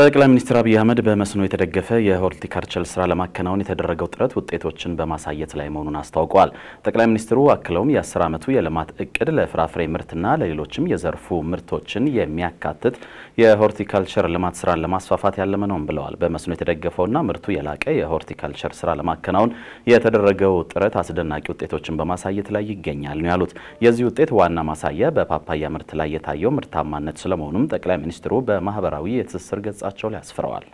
ጠቅላይ ሚኒስትር አብይ አህመድ በመስኖ የተደገፈ የሆርቲካልቸር ስራ ለማከናወን የተደረገው ጥረት ውጤቶችን በማሳየት ላይ መሆኑን አስታውቋል። ጠቅላይ ሚኒስትሩ አክለውም የአስር ዓመቱ የልማት እቅድ ለፍራፍሬ ምርትና ለሌሎችም የዘርፉ ምርቶችን የሚያካትት የሆርቲካልቸር ልማት ስራን ለማስፋፋት ያለመ ነውም ብለዋል። በመስኖ የተደገፈውና ምርቱ የላቀ የሆርቲካልቸር ስራ ለማከናወን የተደረገው ጥረት አስደናቂ ውጤቶችን በማሳየት ላይ ይገኛል ነው ያሉት። የዚህ ውጤት ዋና ማሳያ በፓፓያ ምርት ላይ የታየው ምርታማነት ስለመሆኑም ጠቅላይ ሚኒስትሩ በማህበራዊ የትስስር ገጽ ገጻቸው ላይ አስፍረዋል።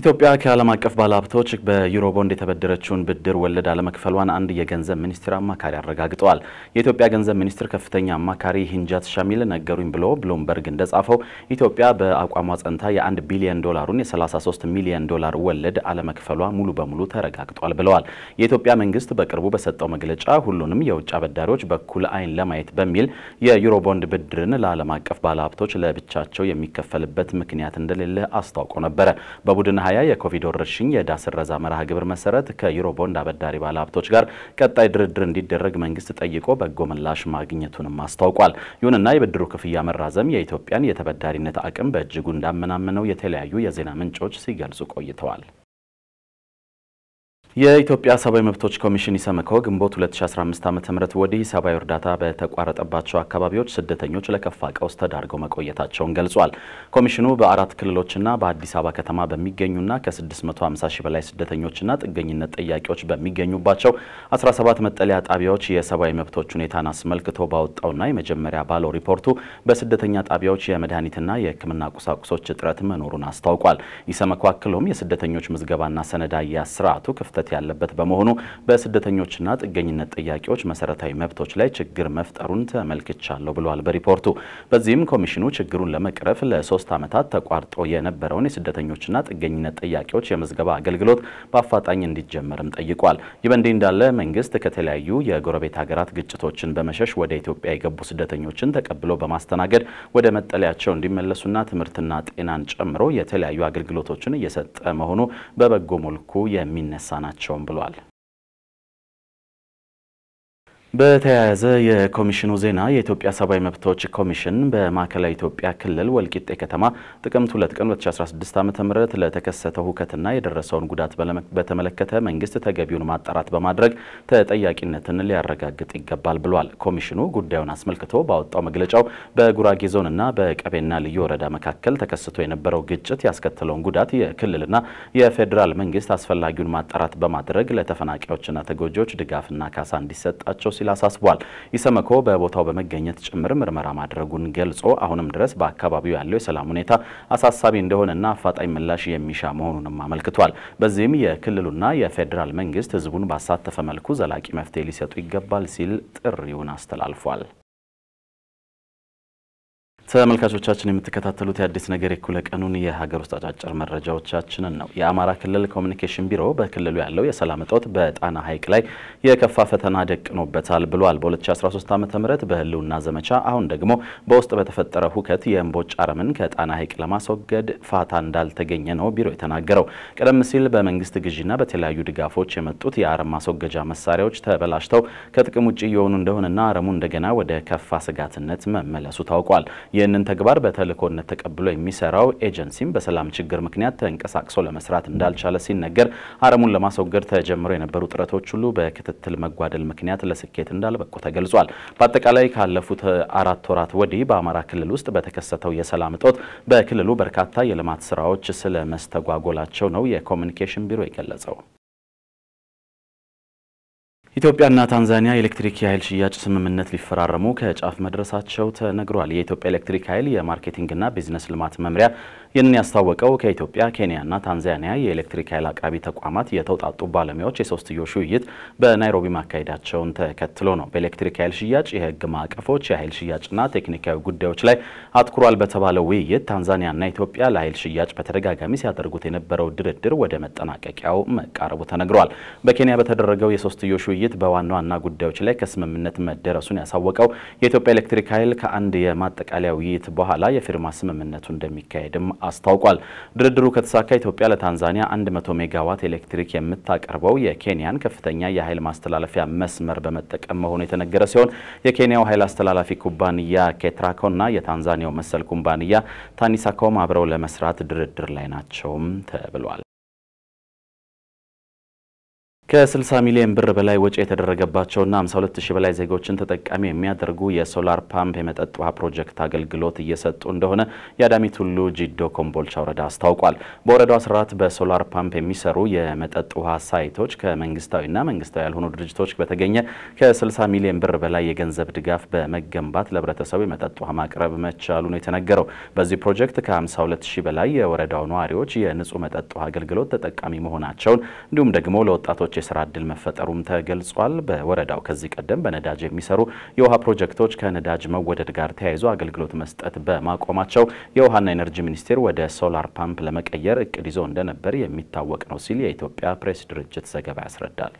ኢትዮጵያ ከዓለም አቀፍ ባለሀብቶች በዩሮ ቦንድ የተበደረችውን ብድር ወለድ አለመክፈሏን አንድ የገንዘብ ሚኒስቴር አማካሪ አረጋግጠዋል። የኢትዮጵያ ገንዘብ ሚኒስቴር ከፍተኛ አማካሪ ሂንጃት ሻሚል ነገሩኝ ብሎ ብሉምበርግ እንደጻፈው ኢትዮጵያ በአቋሟ ጸንታ የ1 ቢሊዮን ዶላሩን የ33 ሚሊዮን ዶላር ወለድ አለመክፈሏ ሙሉ በሙሉ ተረጋግጧል ብለዋል። የኢትዮጵያ መንግስት በቅርቡ በሰጠው መግለጫ ሁሉንም የውጭ አበዳሪዎች በኩል አይን ለማየት በሚል የዩሮ ቦንድ ብድርን ለዓለም አቀፍ ባለሀብቶች ለብቻቸው የሚከፈልበት ምክንያት እንደሌለ አስታውቆ ነበረ። በቡድን ሀያ የኮቪድ ወረርሽኝ የዕዳ ስረዛ መርሃ ግብር መሰረት ከዩሮቦንድ አበዳሪ ባለሀብቶች ጋር ቀጣይ ድርድር እንዲደረግ መንግስት ጠይቆ በጎ ምላሽ ማግኘቱንም አስታውቋል። ይሁንና የብድሩ ክፍያ መራዘም የኢትዮጵያን የተበዳሪነት አቅም በእጅጉ እንዳመናመነው የተለያዩ የዜና ምንጮች ሲገልጹ ቆይተዋል። የኢትዮጵያ ሰብአዊ መብቶች ኮሚሽን ኢሰመኮ ግንቦት 2015 ዓ.ም ወዲህ ሰብአዊ እርዳታ በተቋረጠባቸው አካባቢዎች ስደተኞች ለከፋ ቀውስ ተዳርገው መቆየታቸውን ገልጿል። ኮሚሽኑ በአራት ክልሎችና በአዲስ አበባ ከተማ በሚገኙና ከ650 ሺህ በላይ ስደተኞችና ጥገኝነት ጥያቄዎች በሚገኙባቸው 17 መጠለያ ጣቢያዎች የሰብአዊ መብቶች ሁኔታን አስመልክቶ ባወጣውና የመጀመሪያ ባለው ሪፖርቱ በስደተኛ ጣቢያዎች የመድኃኒትና የሕክምና ቁሳቁሶች እጥረት መኖሩን አስታውቋል። ኢሰመኮ አክሎም የስደተኞች ምዝገባና ሰነድ አያያዝ ስርዓቱ ክፍተት መሰረት ያለበት በመሆኑ በስደተኞችና ጥገኝነት ጥያቄዎች መሰረታዊ መብቶች ላይ ችግር መፍጠሩን ተመልክቻለሁ ብለዋል በሪፖርቱ። በዚህም ኮሚሽኑ ችግሩን ለመቅረፍ ለሶስት ዓመታት ተቋርጦ የነበረውን የስደተኞችና ጥገኝነት ጥያቄዎች የምዝገባ አገልግሎት በአፋጣኝ እንዲጀመርም ጠይቋል። ይህ በእንዲህ እንዳለ መንግስት ከተለያዩ የጎረቤት ሀገራት ግጭቶችን በመሸሽ ወደ ኢትዮጵያ የገቡ ስደተኞችን ተቀብሎ በማስተናገድ ወደ መጠለያቸው እንዲመለሱና ትምህርትና ጤናን ጨምሮ የተለያዩ አገልግሎቶችን እየሰጠ መሆኑ በበጎ መልኩ የሚነሳ ናቸው። ናቸውም ብሏል። በተያያዘ የኮሚሽኑ ዜና የኢትዮጵያ ሰብአዊ መብቶች ኮሚሽን በማዕከላዊ ኢትዮጵያ ክልል ወልቂጤ ከተማ ጥቅምት 2 ቀን 2016 ዓ.ም ለተከሰተው ሁከትና የደረሰውን ጉዳት በተመለከተ መንግስት ተገቢውን ማጣራት በማድረግ ተጠያቂነትን ሊያረጋግጥ ይገባል ብሏል። ኮሚሽኑ ጉዳዩን አስመልክቶ ባወጣው መግለጫው በጉራጌ ዞንና በቀቤና ልዩ ወረዳ መካከል ተከስቶ የነበረው ግጭት ያስከተለውን ጉዳት የክልልና የፌዴራል መንግስት አስፈላጊውን ማጣራት በማድረግ ለተፈናቃዮችና ተጎጂዎች ድጋፍና ካሳ እንዲሰጣቸው ሲል አሳስቧል። ኢሰመኮ በቦታው በመገኘት ጭምር ምርመራ ማድረጉን ገልጾ አሁንም ድረስ በአካባቢው ያለው የሰላም ሁኔታ አሳሳቢ እንደሆነና አፋጣኝ ምላሽ የሚሻ መሆኑንም አመልክቷል። በዚህም የክልሉና የፌዴራል መንግስት ህዝቡን ባሳተፈ መልኩ ዘላቂ መፍትሄ ሊሰጡ ይገባል ሲል ጥሪውን አስተላልፏል። ተመልካቾቻችን የምትከታተሉት የአዲስ ነገር የኩለ ቀኑን የሀገር ውስጥ አጫጭር መረጃዎቻችንን ነው። የአማራ ክልል ኮሚኒኬሽን ቢሮ በክልሉ ያለው የሰላም እጦት በጣና ሐይቅ ላይ የከፋ ፈተና ደቅኖበታል ብሏል። በ2013 ዓ ም በህልውና ዘመቻ አሁን ደግሞ በውስጥ በተፈጠረ ሁከት የእምቦጭ አረምን ከጣና ሐይቅ ለማስወገድ ፋታ እንዳልተገኘ ነው ቢሮ የተናገረው። ቀደም ሲል በመንግስት ግዢና በተለያዩ ድጋፎች የመጡት የአረም ማስወገጃ መሳሪያዎች ተበላሽተው ከጥቅም ውጭ እየሆኑ እንደሆነና አረሙ እንደገና ወደ ከፋ ስጋትነት መመለሱ ታውቋል። ይህንን ተግባር በተልእኮነት ተቀብሎ የሚሰራው ኤጀንሲም በሰላም ችግር ምክንያት ተንቀሳቅሶ ለመስራት እንዳልቻለ ሲነገር፣ አረሙን ለማስወገድ ተጀምሮ የነበሩ ጥረቶች ሁሉ በክትትል መጓደል ምክንያት ለስኬት እንዳልበቁ ተገልጿል። በአጠቃላይ ካለፉት አራት ወራት ወዲህ በአማራ ክልል ውስጥ በተከሰተው የሰላም እጦት በክልሉ በርካታ የልማት ስራዎች ስለመስተጓጎላቸው ነው የኮሚኒኬሽን ቢሮ የገለጸው። ኢትዮጵያና ታንዛኒያ የኤሌክትሪክ የኃይል ሽያጭ ስምምነት ሊፈራረሙ ከጫፍ መድረሳቸው ተነግሯል። የኢትዮጵያ ኤሌክትሪክ ኃይል የማርኬቲንግና ቢዝነስ ልማት መምሪያ ይህንን ያስታወቀው ከኢትዮጵያ፣ ኬንያና ታንዛኒያ የኤሌክትሪክ ኃይል አቅራቢ ተቋማት የተውጣጡ ባለሙያዎች የሶስትዮሽ ውይይት በናይሮቢ ማካሄዳቸውን ተከትሎ ነው። በኤሌክትሪክ ኃይል ሽያጭ የህግ ማዕቀፎች፣ የኃይል ሽያጭና ቴክኒካዊ ጉዳዮች ላይ አትኩሯል በተባለው ውይይት ታንዛኒያና ኢትዮጵያ ለኃይል ሽያጭ በተደጋጋሚ ሲያደርጉት የነበረው ድርድር ወደ መጠናቀቂያው መቃረቡ ተነግሯል። በኬንያ በተደረገው የሶስትዮሽ ውይይት በዋና ዋና ጉዳዮች ላይ ከስምምነት መደረሱን ያሳወቀው የኢትዮጵያ ኤሌክትሪክ ኃይል ከአንድ የማጠቃለያ ውይይት በኋላ የፊርማ ስምምነቱ እንደሚካሄድም አስታውቋል። ድርድሩ ከተሳካ ኢትዮጵያ ለታንዛኒያ 100 ሜጋዋት ኤሌክትሪክ የምታቀርበው የኬንያን ከፍተኛ የኃይል ማስተላለፊያ መስመር በመጠቀም መሆኑ የተነገረ ሲሆን የኬንያው ኃይል አስተላላፊ ኩባንያ ኬትራኮና የታንዛኒያው መሰል ኩባንያ ታኒሳኮም አብረው ለመስራት ድርድር ላይ ናቸውም ተብሏል። ከ60 ሚሊዮን ብር በላይ ወጪ የተደረገባቸውና 52 ሺህ በላይ ዜጎችን ተጠቃሚ የሚያደርጉ የሶላር ፓምፕ የመጠጥ ውሃ ፕሮጀክት አገልግሎት እየሰጡ እንደሆነ የአዳሚ ቱሉ ጂዶ ኮምቦልቻ ወረዳ አስታውቋል። በወረዳው 14 በሶላር ፓምፕ የሚሰሩ የመጠጥ ውሃ ሳይቶች ከመንግስታዊና መንግስታዊ ያልሆኑ ድርጅቶች በተገኘ ከ60 ሚሊዮን ብር በላይ የገንዘብ ድጋፍ በመገንባት ለህብረተሰቡ የመጠጥ ውሃ ማቅረብ መቻሉ ነው የተነገረው። በዚህ ፕሮጀክት ከ 52000 በላይ የወረዳው ነዋሪዎች የንጹህ መጠጥ ውሃ አገልግሎት ተጠቃሚ መሆናቸውን እንዲሁም ደግሞ ለወጣቶች የስራ እድል መፈጠሩም ተገልጿል። በወረዳው ከዚህ ቀደም በነዳጅ የሚሰሩ የውሃ ፕሮጀክቶች ከነዳጅ መወደድ ጋር ተያይዞ አገልግሎት መስጠት በማቆማቸው የውሃና ኤነርጂ ሚኒስቴር ወደ ሶላር ፓምፕ ለመቀየር እቅድ ይዞ እንደነበር የሚታወቅ ነው ሲል የኢትዮጵያ ፕሬስ ድርጅት ዘገባ ያስረዳል።